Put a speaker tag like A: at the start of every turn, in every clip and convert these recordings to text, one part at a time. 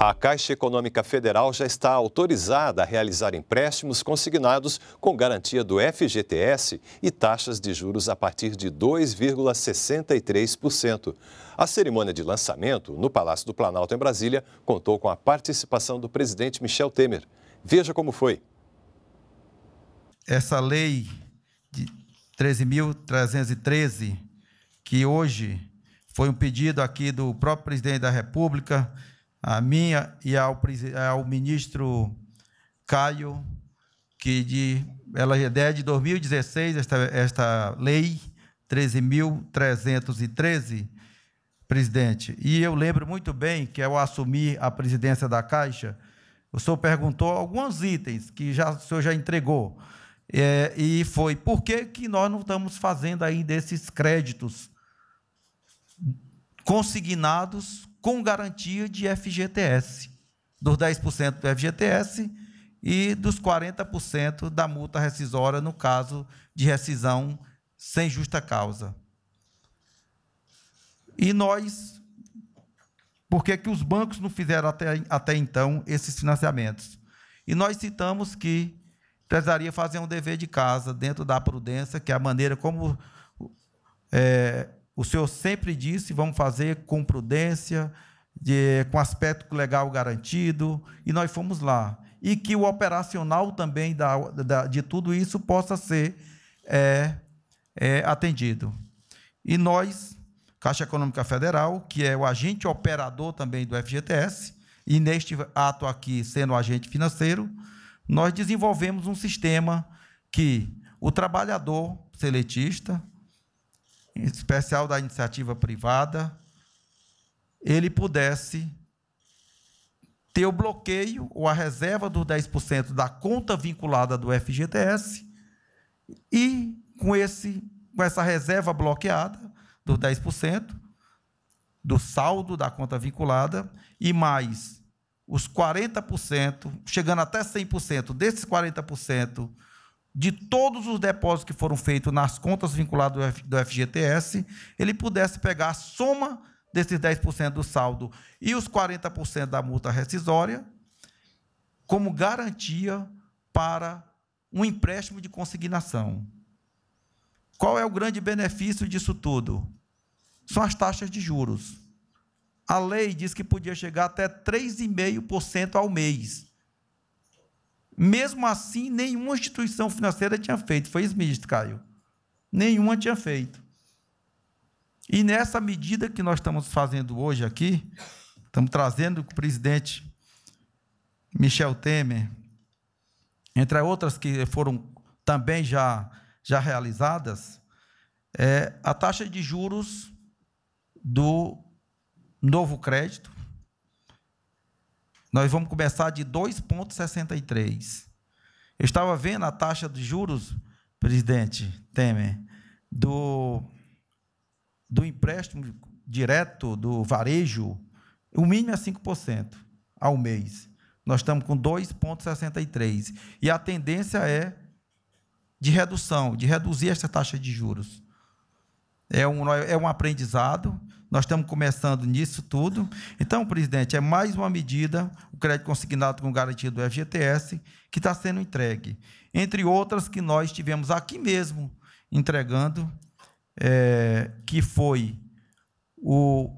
A: A Caixa Econômica Federal já está autorizada a realizar empréstimos consignados com garantia do FGTS e taxas de juros a partir de 2,63%. A cerimônia de lançamento, no Palácio do Planalto, em Brasília, contou com a participação do presidente Michel Temer. Veja como foi. Essa lei de 13.313, que hoje foi um pedido aqui do próprio presidente da República a minha e ao, ao ministro Caio, que de, ela é de 2016, esta, esta lei 13.313, presidente. E eu lembro muito bem que ao assumir a presidência da Caixa, o senhor perguntou alguns itens que já, o senhor já entregou. É, e foi por que, que nós não estamos fazendo ainda esses créditos consignados com garantia de FGTS, dos 10% do FGTS e dos 40% da multa rescisória no caso de rescisão sem justa causa. E nós, por que, que os bancos não fizeram até, até então esses financiamentos? E nós citamos que precisaria fazer um dever de casa dentro da prudência, que é a maneira como é, o Senhor sempre disse: vamos fazer com prudência, de, com aspecto legal garantido, e nós fomos lá. E que o operacional também da, da de tudo isso possa ser é, é, atendido. E nós, Caixa Econômica Federal, que é o agente operador também do FGTS, e neste ato aqui, sendo agente financeiro, nós desenvolvemos um sistema que o trabalhador seletista, em especial da iniciativa privada, ele pudesse ter o bloqueio ou a reserva dos 10% da conta vinculada do FGTS e com esse com essa reserva bloqueada dos 10% do saldo da conta vinculada e mais os 40%, chegando até 100% desses 40% de todos os depósitos que foram feitos nas contas vinculadas do FGTS, ele pudesse pegar a soma desses 10% do saldo e os 40% da multa rescisória como garantia para um empréstimo de consignação. Qual é o grande benefício disso tudo? São as taxas de juros. A lei diz que podia chegar até 3,5% ao mês. Mesmo assim, nenhuma instituição financeira tinha feito. Foi Smith, Caio. Nenhuma tinha feito. E nessa medida que nós estamos fazendo hoje aqui, estamos trazendo o presidente Michel Temer, entre outras que foram também já, já realizadas, é a taxa de juros do novo crédito, nós vamos começar de 2,63. Eu estava vendo a taxa de juros, presidente Temer, do, do empréstimo direto do varejo, o mínimo é 5% ao mês. Nós estamos com 2,63. E a tendência é de redução, de reduzir essa taxa de juros. É um, é um aprendizado. Nós estamos começando nisso tudo. Então, presidente, é mais uma medida, o crédito consignado com garantia do FGTS, que está sendo entregue. Entre outras que nós tivemos aqui mesmo entregando, é, que foi o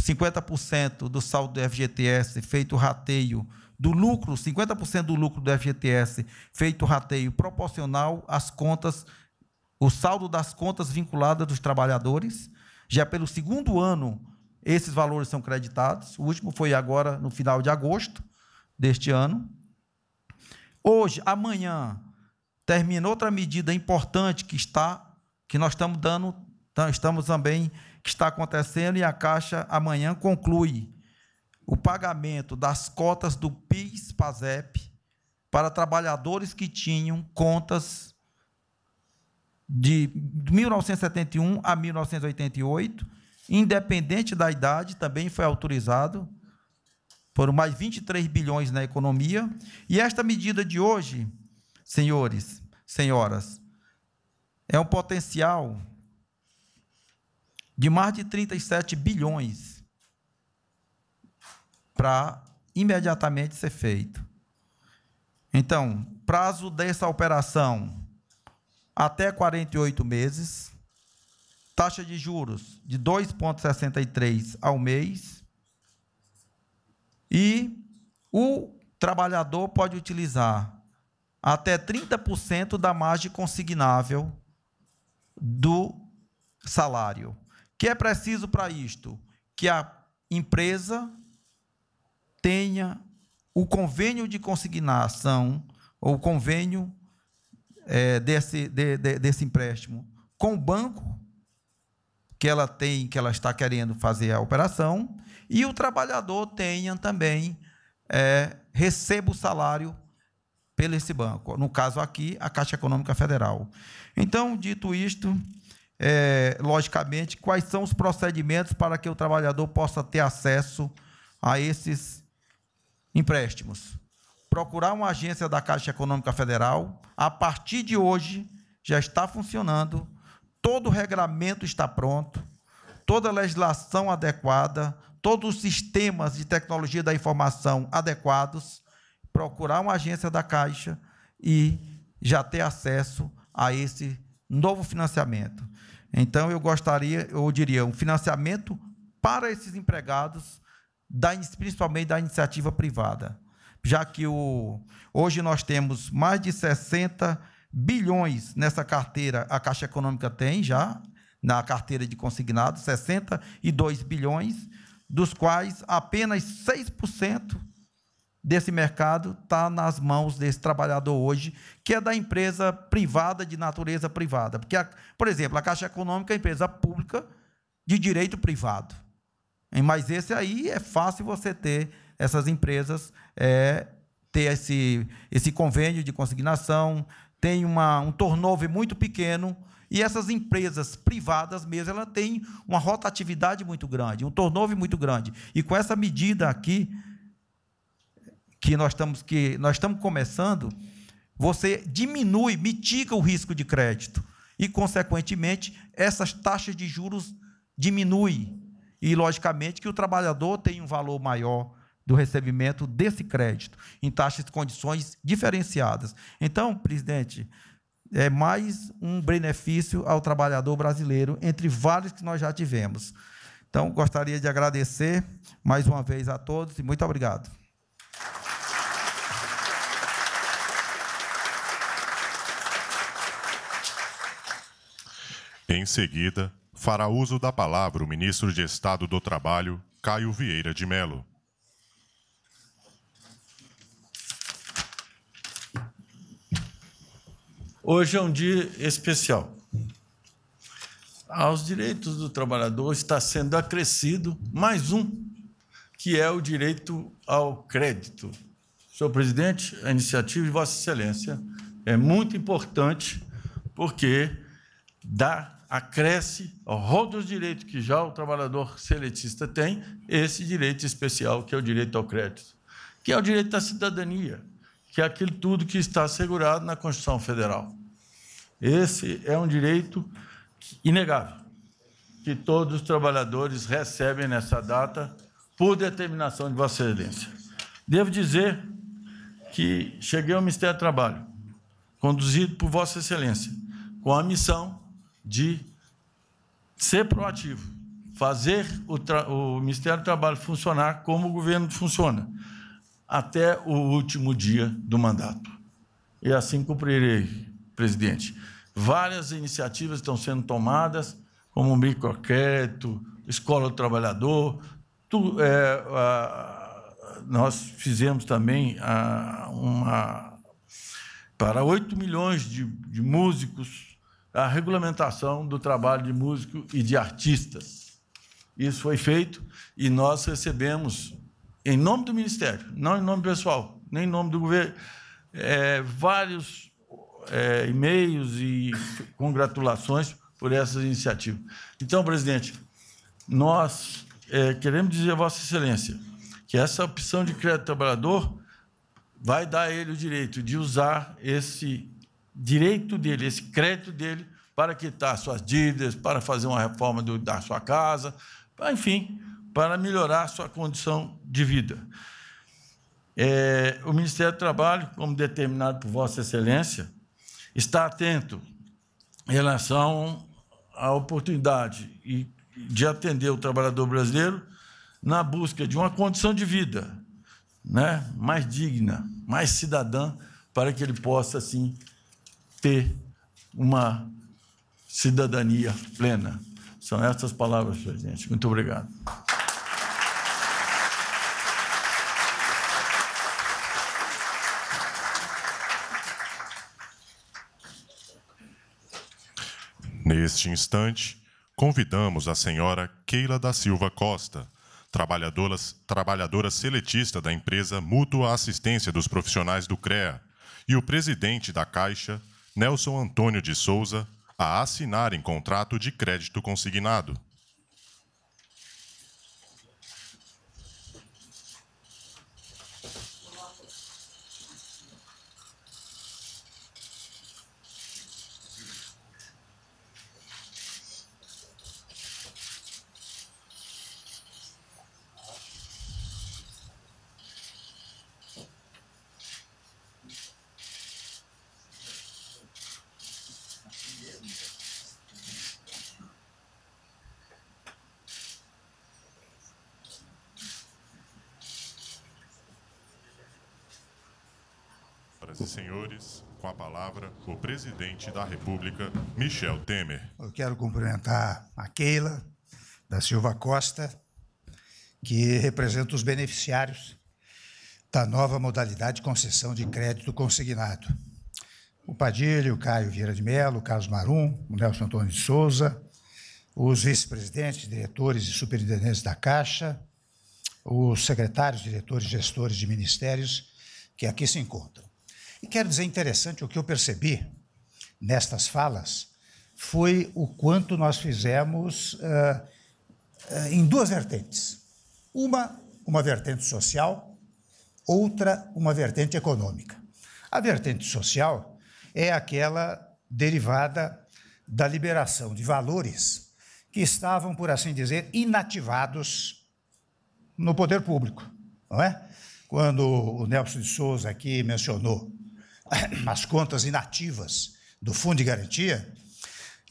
A: 50% do saldo do FGTS feito rateio do lucro, 50% do lucro do FGTS feito rateio proporcional às contas, o saldo das contas vinculadas dos trabalhadores. Já pelo segundo ano, esses valores são creditados. O último foi agora no final de agosto deste ano. Hoje, amanhã, termina outra medida importante que está que nós estamos dando, tá, estamos também que está acontecendo e a Caixa amanhã conclui o pagamento das cotas do PIS/PASEP para trabalhadores que tinham contas de 1971 a 1988, independente da idade, também foi autorizado. Foram mais 23 bilhões na economia. E esta medida de hoje, senhores, senhoras, é um potencial de mais de 37 bilhões para imediatamente ser feito. Então, prazo dessa operação até 48 meses, taxa de juros de 2,63 ao mês, e o trabalhador pode utilizar até 30% da margem consignável do salário. Que é preciso para isto que a empresa tenha o convênio de consignação ou convênio é, desse, de, de, desse empréstimo com o banco que ela tem, que ela está querendo fazer a operação, e o trabalhador tenha também, é, receba o salário pelo esse banco. No caso aqui, a Caixa Econômica Federal. Então, dito isto, é, logicamente, quais são os procedimentos para que o trabalhador possa ter acesso a esses empréstimos? procurar uma agência da Caixa Econômica Federal. A partir de hoje, já está funcionando, todo o regramento está pronto, toda a legislação adequada, todos os sistemas de tecnologia da informação adequados. Procurar uma agência da Caixa e já ter acesso a esse novo financiamento. Então, eu gostaria, eu diria, um financiamento para esses empregados, da, principalmente da iniciativa privada já que o, hoje nós temos mais de 60 bilhões nessa carteira, a Caixa Econômica tem já, na carteira de consignados, 62 bilhões, dos quais apenas 6% desse mercado está nas mãos desse trabalhador hoje, que é da empresa privada, de natureza privada. Porque, a, por exemplo, a Caixa Econômica é empresa pública de direito privado. Mas esse aí é fácil você ter essas empresas é, ter esse, esse convênio de consignação, tem uma, um turnover muito pequeno, e essas empresas privadas mesmo, ela tem uma rotatividade muito grande, um turnover muito grande. E com essa medida aqui que nós estamos que nós estamos começando, você diminui, mitiga o risco de crédito e consequentemente essas taxas de juros diminuem. E logicamente que o trabalhador tem um valor maior do recebimento desse crédito, em taxas e condições diferenciadas. Então, presidente, é mais um benefício ao trabalhador brasileiro, entre vários que nós já tivemos. Então, gostaria de agradecer mais uma vez a todos e muito obrigado. Em seguida, fará uso da palavra o ministro de Estado do Trabalho, Caio Vieira de
B: Melo. Hoje é um dia especial. Aos direitos do trabalhador está sendo acrescido mais um, que é o direito ao crédito. Senhor presidente, a iniciativa de Vossa Excelência é muito importante porque dá acresce ao rol dos direitos que já o trabalhador seletista tem, esse direito especial, que é o direito ao crédito, que é o direito à cidadania, que é aquilo tudo que está assegurado na Constituição Federal. Esse é um direito inegável que todos os trabalhadores recebem nessa data por determinação de Vossa Excelência. Devo dizer que cheguei ao Ministério do Trabalho, conduzido por Vossa Excelência, com a missão de ser proativo, fazer o, o Ministério do Trabalho funcionar como o governo funciona, até o último dia do mandato. E assim cumprirei presidente. Várias iniciativas estão sendo tomadas, como o microcrédito, Escola do Trabalhador. Tu, é, a, nós fizemos também a, uma para 8 milhões de, de músicos a regulamentação do trabalho de músico e de artistas. Isso foi feito e nós recebemos, em nome do Ministério, não em nome pessoal, nem em nome do governo, é, vários é, e-mails e congratulações por essas iniciativas. Então, presidente, nós é, queremos dizer a Vossa Excelência que essa opção de crédito trabalhador vai dar a ele o direito de usar esse direito dele, esse crédito dele, para quitar suas dívidas, para fazer uma reforma do, da sua casa, enfim, para melhorar sua condição de vida. É, o Ministério do Trabalho, como determinado por Vossa Excelência, estar atento em relação à oportunidade de atender o trabalhador brasileiro na busca de uma condição de vida né, mais digna, mais cidadã, para que ele possa, assim, ter uma cidadania plena. São essas palavras, presidente. Muito obrigado. Neste instante,
A: convidamos a senhora Keila da Silva Costa, trabalhadora, trabalhadora seletista da empresa Mútua Assistência dos Profissionais do CREA, e o presidente da Caixa, Nelson Antônio de Souza, a assinarem contrato de crédito consignado.
B: Senhoras e senhores,
A: com a palavra, o presidente da República, Michel Temer.
C: Eu quero cumprimentar a Keila da Silva Costa, que representa os beneficiários da nova modalidade de concessão de crédito consignado. O Padilha, o Caio Vieira de Mello, o Carlos Marum, o Nelson Antônio de Souza, os vice-presidentes, diretores e superintendentes da Caixa, os secretários, diretores, gestores de ministérios que aqui se encontram. E quero dizer interessante, o que eu percebi nestas falas foi o quanto nós fizemos uh, uh, em duas vertentes. Uma, uma vertente social, outra, uma vertente econômica. A vertente social é aquela derivada da liberação de valores que estavam, por assim dizer, inativados no poder público, não é? Quando o Nelson de Souza aqui mencionou as contas inativas do Fundo de Garantia,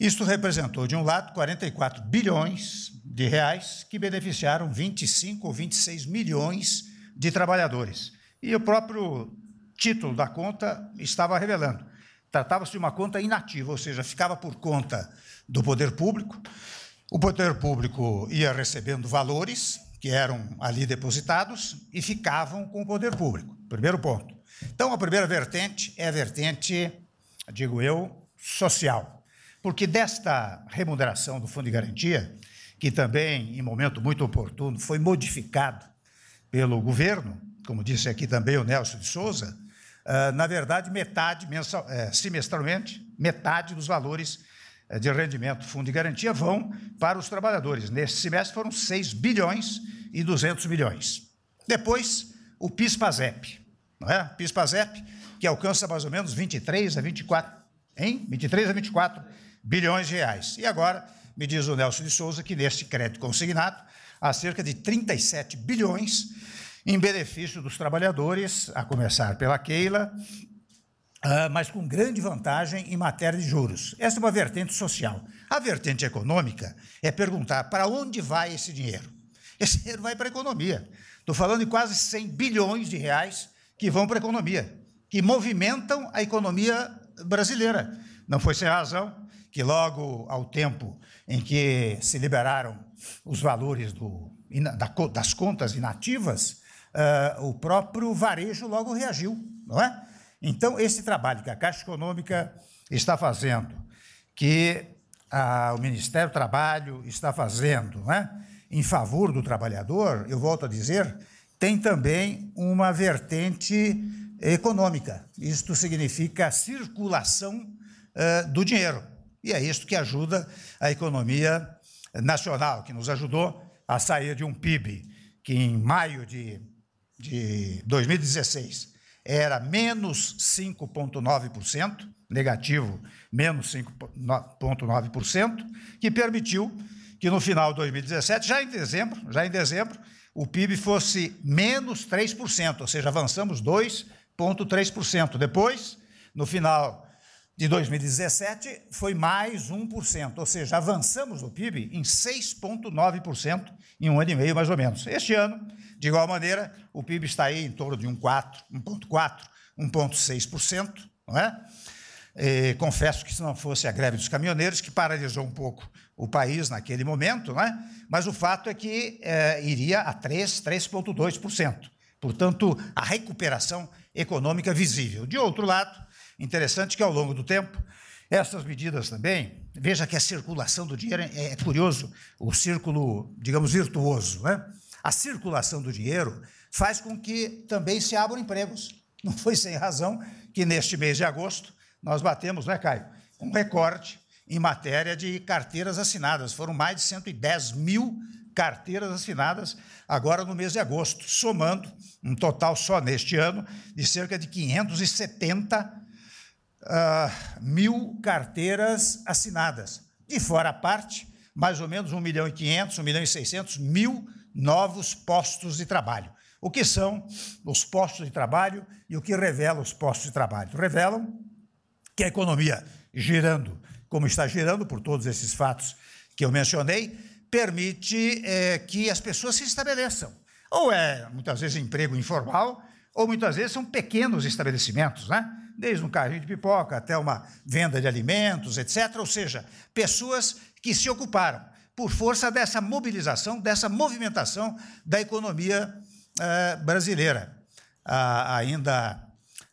C: isto representou, de um lado, 44 bilhões de reais que beneficiaram 25 ou 26 milhões de trabalhadores. E o próprio título da conta estava revelando. Tratava-se de uma conta inativa, ou seja, ficava por conta do poder público. O poder público ia recebendo valores que eram ali depositados e ficavam com o poder público. Primeiro ponto. Então, a primeira vertente é a vertente, digo eu, social. Porque desta remuneração do Fundo de Garantia, que também, em momento muito oportuno, foi modificado pelo governo, como disse aqui também o Nelson de Souza, ah, na verdade, metade eh, semestralmente, metade dos valores eh, de rendimento fundo de garantia vão para os trabalhadores. Nesse semestre foram 6 bilhões e 200 milhões. Depois, o PIS-PASEP, não é? PIS-PASEP, que alcança mais ou menos 23 a 24, hein? 23 a 24 bilhões de reais. E agora, me diz o Nelson de Souza que neste crédito consignado há cerca de 37 bilhões em benefício dos trabalhadores, a começar pela Keila, ah, mas com grande vantagem em matéria de juros. Essa é uma vertente social. A vertente econômica é perguntar para onde vai esse dinheiro. Esse dinheiro vai para a economia. Estou falando de quase 100 bilhões de reais que vão para a economia, que movimentam a economia brasileira. Não foi sem razão que, logo ao tempo em que se liberaram os valores do, das contas inativas, uh, o próprio varejo logo reagiu, não é? Então, esse trabalho que a Caixa Econômica está fazendo, que a, ah, o Ministério do Trabalho está fazendo, né, em favor do trabalhador, eu volto a dizer, tem também uma vertente econômica. Isto significa a circulação uh, do dinheiro. E é isso que ajuda a economia nacional, que nos ajudou a sair de um PIB que em maio de, de 2016 era menos 5,9%, negativo, menos 5,9%, que permitiu que no final de 2017, já em dezembro, já em dezembro, o PIB fosse menos 3%, ou seja, avançamos 2,3%. Depois, no final de 2017 foi mais 1%, ou seja, avançamos o PIB em 6,9% em um ano e meio, mais ou menos. Este ano, de igual maneira, o PIB está aí em torno de 1,4%, 1,4%, 1,6%, não é? E, confesso que se não fosse a greve dos caminhoneiros, que paralisou um pouco o país naquele momento, né? mas o fato é que é, iria a 3, 3,2%. Portanto, a recuperação econômica visível. De outro lado, Interessante que ao longo do tempo, essas medidas também, veja que a circulação do dinheiro é, é curioso, o círculo, digamos, virtuoso, né? A circulação do dinheiro faz com que também se abram empregos. Não foi sem razão que neste mês de agosto nós batemos, não é, Caio? Um recorde em matéria de carteiras assinadas. Foram mais de 110 mil carteiras assinadas agora no mês de agosto, somando um total só neste ano de cerca de 570 ah, mil carteiras assinadas. E fora a parte, mais ou menos 1 milhão e 500, 1 milhão e 600 mil novos postos de trabalho. O que são os postos de trabalho e o que revela os postos de trabalho? Revelam que a economia girando, como está girando, por todos esses fatos que eu mencionei, permite é, que as pessoas se estabeleçam. Ou é, muitas vezes, emprego informal, ou muitas vezes são pequenos estabelecimentos, né? desde um carrinho de pipoca até uma venda de alimentos, etc. Ou seja, pessoas que se ocuparam por força dessa mobilização, dessa movimentação da economia eh, brasileira. Ah, ainda,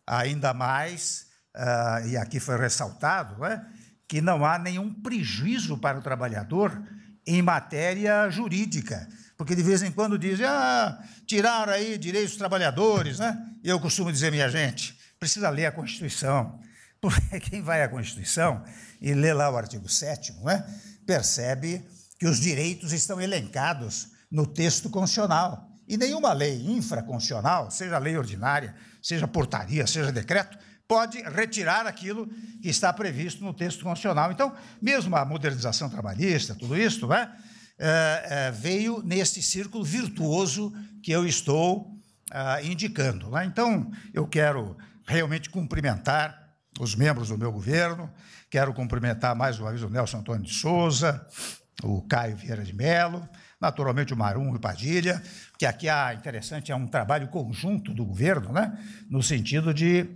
C: ainda mais, ah, e aqui foi ressaltado, né, que não há nenhum prejuízo para o trabalhador em matéria jurídica. Porque de vez em quando dizem, ah, tiraram aí direitos dos trabalhadores, né? eu costumo dizer, minha gente, precisa ler a Constituição, porque quem vai à Constituição e lê lá o artigo 7, é? percebe que os direitos estão elencados no texto constitucional. E nenhuma lei infraconstitucional, seja lei ordinária, seja portaria, seja decreto, pode retirar aquilo que está previsto no texto constitucional. Então, mesmo a modernização trabalhista, tudo isso, é? é, é, veio neste círculo virtuoso que eu estou ah, é, indicando. Então, eu quero realmente cumprimentar os membros do meu governo. Quero cumprimentar mais uma vez o Nelson Antônio de Souza, o Caio Vieira de Mello, naturalmente o Marum e Padilha, que aqui é interessante, é um trabalho conjunto do governo, né? no sentido de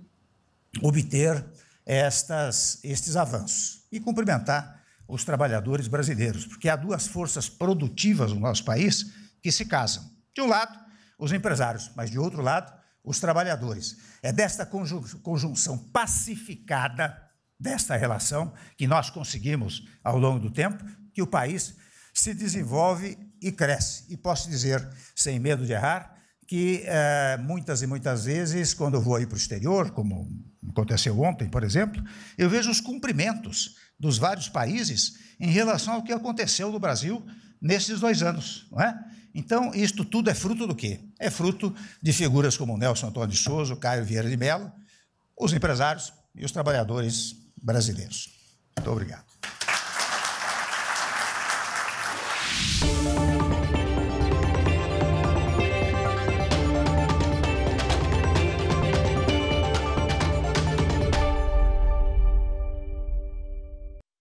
C: obter estas, estes avanços. E cumprimentar os trabalhadores brasileiros, porque há duas forças produtivas no nosso país que se casam. De um lado, os empresários, mas de outro lado, os trabalhadores. É desta conjunção pacificada desta relação que nós conseguimos ao longo do tempo que o país se desenvolve e cresce. E posso dizer, sem medo de errar, que é, muitas e muitas vezes, quando eu vou aí para o exterior, como aconteceu ontem, por exemplo, eu vejo os cumprimentos dos vários países em relação ao que aconteceu no Brasil nesses dois anos, não é? Então, isto tudo é fruto do quê? É fruto de figuras como Nelson Antônio de Souza, Caio Vieira de Mello, os empresários e os trabalhadores brasileiros. Muito obrigado.